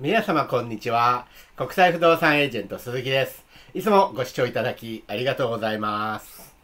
皆様こんにちは。国際不動産エージェント鈴木です。いつもご視聴いただきありがとうございます。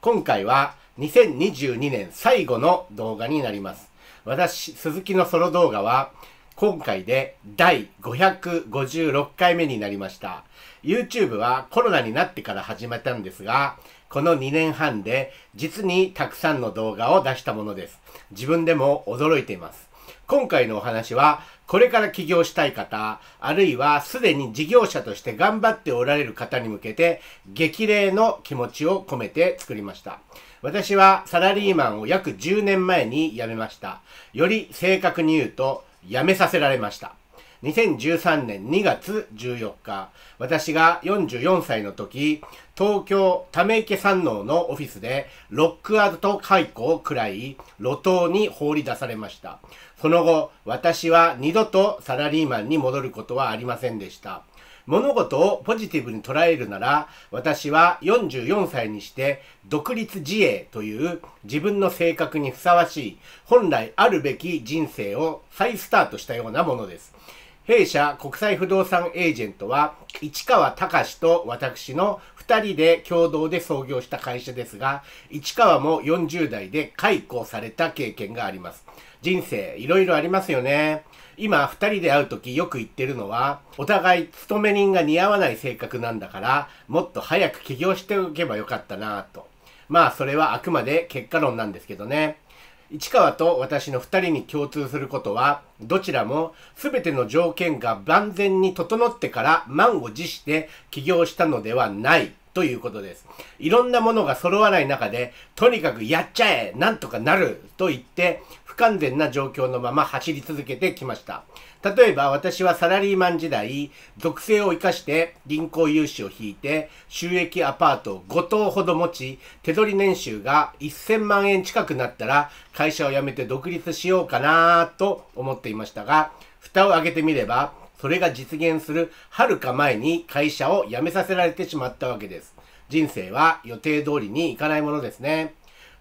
今回は2022年最後の動画になります。私、鈴木のソロ動画は今回で第556回目になりました。YouTube はコロナになってから始めたんですが、この2年半で実にたくさんの動画を出したものです。自分でも驚いています。今回のお話はこれから起業したい方、あるいはすでに事業者として頑張っておられる方に向けて、激励の気持ちを込めて作りました。私はサラリーマンを約10年前に辞めました。より正確に言うと、辞めさせられました。2013年2月14日、私が44歳の時、東京ため池山王のオフィスでロックアウト解雇を喰らい、路頭に放り出されました。その後、私は二度とサラリーマンに戻ることはありませんでした。物事をポジティブに捉えるなら、私は44歳にして独立自衛という自分の性格にふさわしい、本来あるべき人生を再スタートしたようなものです。弊社国際不動産エージェントは市川隆と私の2人で共同で創業した会社ですが市川も40代で解雇された経験があります人生いろいろありますよね今2人で会う時よく言ってるのはお互い勤め人が似合わない性格なんだからもっと早く起業しておけばよかったなぁとまあそれはあくまで結果論なんですけどね市川と私の2人に共通することは、どちらも全ての条件が万全に整ってから満を持して起業したのではないということです。いろんなものが揃わない中で、とにかくやっちゃえなんとかなると言って、不完全な状況のまま走り続けてきました。例えば私はサラリーマン時代、属性を生かして銀行融資を引いて、収益アパートを5棟ほど持ち、手取り年収が1000万円近くなったら、会社を辞めて独立しようかなと思っていましたが、蓋を開けてみれば、それが実現するはるか前に会社を辞めさせられてしまったわけです。人生は予定通りにいかないものですね。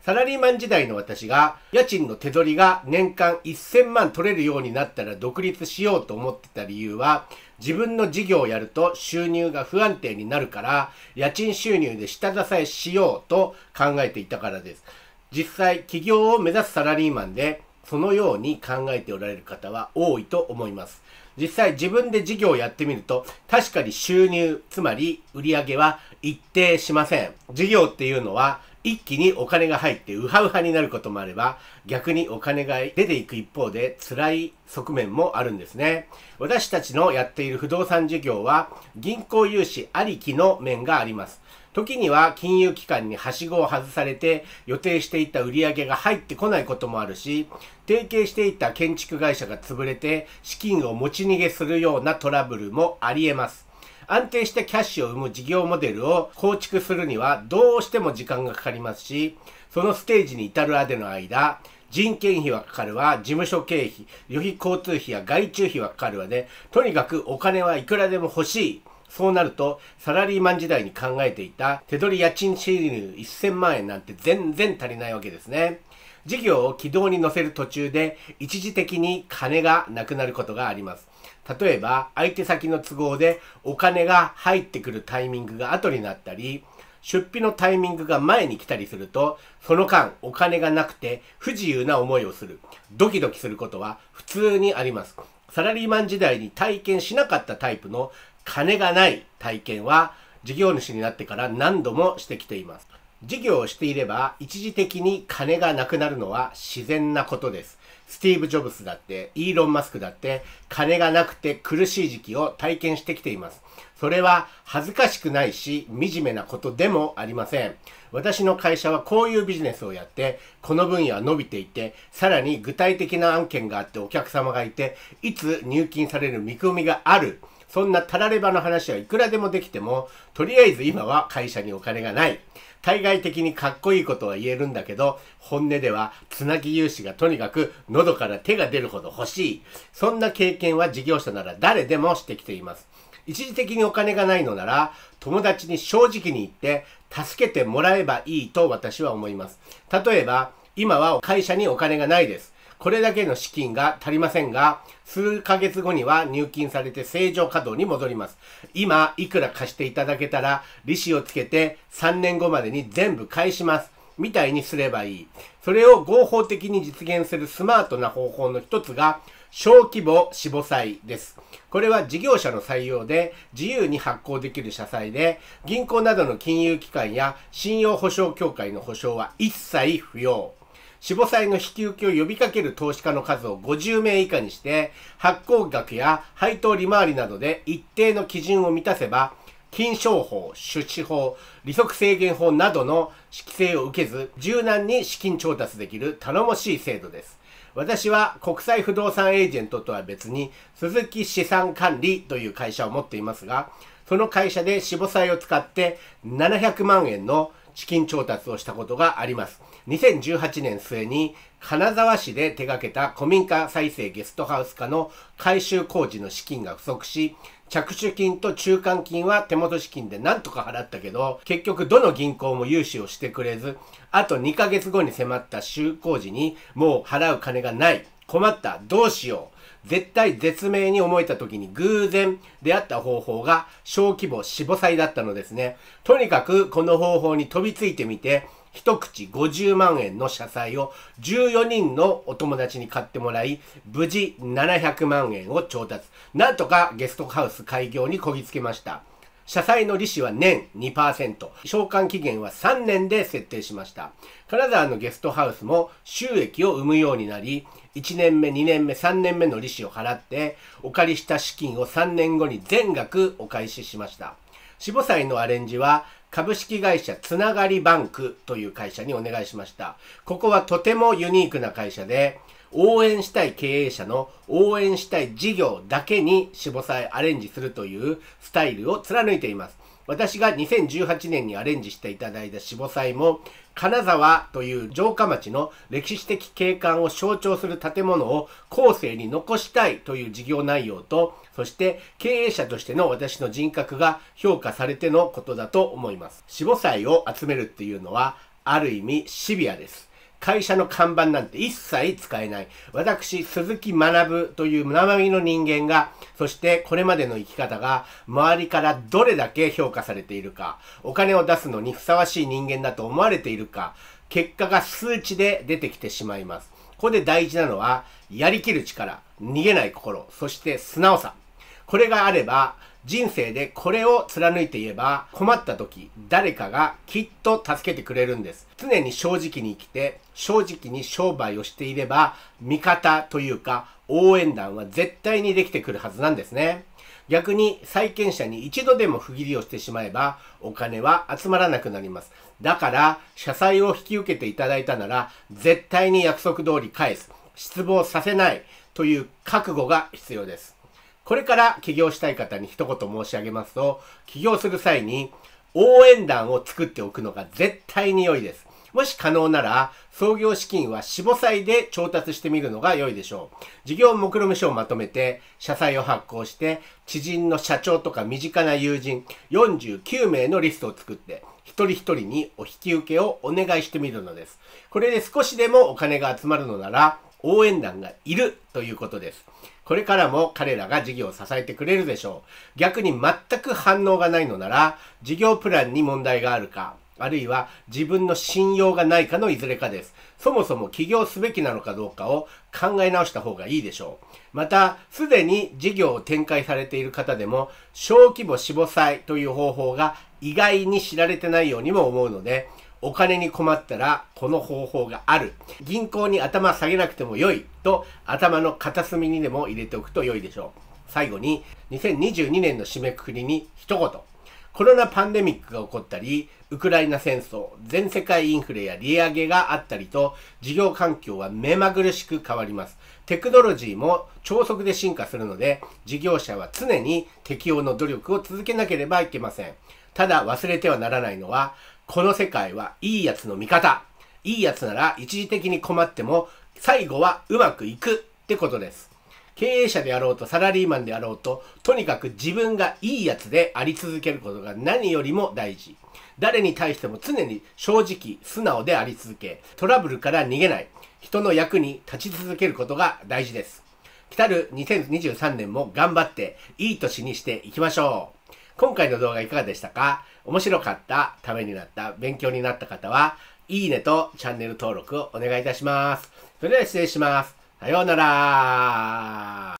サラリーマン時代の私が、家賃の手取りが年間1000万取れるようになったら独立しようと思ってた理由は、自分の事業をやると収入が不安定になるから、家賃収入で下支えしようと考えていたからです。実際、起業を目指すサラリーマンで、そのように考えておられる方は多いと思います。実際自分で事業をやってみると、確かに収入、つまり売り上げは一定しません。事業っていうのは、一気にお金が入ってウハウハになることもあれば、逆にお金が出ていく一方で辛い側面もあるんですね。私たちのやっている不動産事業は、銀行融資ありきの面があります。時には金融機関にはしごを外されて予定していた売り上げが入ってこないこともあるし、提携していた建築会社が潰れて資金を持ち逃げするようなトラブルもあり得ます。安定したキャッシュを生む事業モデルを構築するにはどうしても時間がかかりますし、そのステージに至るまでの間、人件費はかかるわ、事務所経費、旅費交通費や外注費はかかるわで、とにかくお金はいくらでも欲しい。そうなると、サラリーマン時代に考えていた手取り家賃収入1000万円なんて全然足りないわけですね。事業を軌道に乗せる途中で一時的に金がなくなることがあります。例えば、相手先の都合でお金が入ってくるタイミングが後になったり、出費のタイミングが前に来たりすると、その間お金がなくて不自由な思いをする、ドキドキすることは普通にあります。サラリーマン時代に体験しなかったタイプの金がない体験は事業主になってから何度もしてきています。事業をしていれば一時的に金がなくなるのは自然なことです。スティーブ・ジョブスだって、イーロン・マスクだって、金がなくて苦しい時期を体験してきています。それは恥ずかしくないし、惨めなことでもありません。私の会社はこういうビジネスをやって、この分野は伸びていて、さらに具体的な案件があってお客様がいて、いつ入金される見込みがある。そんなたらればの話はいくらでもできても、とりあえず今は会社にお金がない。対外的にかっこいいことは言えるんだけど、本音では、つなぎ融資がとにかく喉から手が出るほど欲しい。そんな経験は事業者なら誰でもしてきています。一時的にお金がないのなら、友達に正直に言って、助けてもらえばいいと私は思います。例えば、今は会社にお金がないです。これだけの資金が足りませんが、数ヶ月後には入金されて正常稼働に戻ります。今、いくら貸していただけたら、利子をつけて3年後までに全部返します。みたいにすればいい。それを合法的に実現するスマートな方法の一つが、小規模死母債です。これは事業者の採用で自由に発行できる社債で、銀行などの金融機関や信用保証協会の保証は一切不要。死母債の引き受けを呼びかける投資家の数を50名以下にして、発行額や配当利回りなどで一定の基準を満たせば、金商法、出資法、利息制限法などの規制を受けず、柔軟に資金調達できる頼もしい制度です。私は国際不動産エージェントとは別に、鈴木資産管理という会社を持っていますが、その会社で死母債を使って700万円の資金調達をしたことがあります。2018年末に金沢市で手掛けた古民家再生ゲストハウス化の改修工事の資金が不足し、着手金と中間金は手元資金で何とか払ったけど、結局どの銀行も融資をしてくれず、あと2ヶ月後に迫った就航時にもう払う金がない。困った。どうしよう。絶対絶命に思えた時に偶然出会った方法が小規模死母債だったのですね。とにかくこの方法に飛びついてみて、一口50万円の社債を14人のお友達に買ってもらい、無事700万円を調達。なんとかゲストハウス開業にこぎつけました。社債の利子は年2%、償還期限は3年で設定しました。金沢のゲストハウスも収益を生むようになり、1年目、2年目、3年目の利子を払って、お借りした資金を3年後に全額お返ししました。死母祭のアレンジは株式会社つながりバンクという会社にお願いしました。ここはとてもユニークな会社で、応援したい経営者の応援したい事業だけに死さえアレンジするというスタイルを貫いています。私が2018年にアレンジしていただいた死母祭も、金沢という城下町の歴史的景観を象徴する建物を後世に残したいという事業内容と、そして経営者としての私の人格が評価されてのことだと思います。死母祭を集めるっていうのは、ある意味シビアです。会社の看板なんて一切使えない。私、鈴木学という生身の人間が、そしてこれまでの生き方が周りからどれだけ評価されているか、お金を出すのにふさわしい人間だと思われているか、結果が数値で出てきてしまいます。ここで大事なのは、やりきる力、逃げない心、そして素直さ。これがあれば、人生でこれを貫いて言えば、困った時、誰かがきっと助けてくれるんです。常に正直に生きて、正直に商売をしていれば、味方というか、応援団は絶対にできてくるはずなんですね。逆に債権者に一度でも不義理をしてしまえばお金は集まらなくなります。だから社債を引き受けていただいたなら絶対に約束通り返す。失望させないという覚悟が必要です。これから起業したい方に一言申し上げますと、起業する際に応援団を作っておくのが絶対に良いです。もし可能なら、創業資金は4、5歳で調達してみるのが良いでしょう。事業目論書をまとめて、社債を発行して、知人の社長とか身近な友人、49名のリストを作って、一人一人にお引き受けをお願いしてみるのです。これで少しでもお金が集まるのなら、応援団がいるということです。これからも彼らが事業を支えてくれるでしょう。逆に全く反応がないのなら、事業プランに問題があるか、あるいは自分の信用がないかのいずれかです。そもそも起業すべきなのかどうかを考え直した方がいいでしょう。また、すでに事業を展開されている方でも、小規模死亡祭という方法が意外に知られてないようにも思うので、お金に困ったらこの方法がある。銀行に頭下げなくても良いと頭の片隅にでも入れておくと良いでしょう。最後に2022年の締めくくりに一言。コロナパンデミックが起こったり、ウクライナ戦争、全世界インフレや利上げがあったりと、事業環境は目まぐるしく変わります。テクノロジーも超速で進化するので、事業者は常に適応の努力を続けなければいけません。ただ忘れてはならないのは、この世界はいいやつの味方。いいやつなら一時的に困っても最後はうまくいくってことです。経営者であろうとサラリーマンであろうと、とにかく自分がいいやつであり続けることが何よりも大事。誰に対しても常に正直、素直であり続け、トラブルから逃げない、人の役に立ち続けることが大事です。来る2023年も頑張って、いい年にしていきましょう。今回の動画いかがでしたか面白かった、ためになった、勉強になった方は、いいねとチャンネル登録をお願いいたします。それでは失礼します。さようなら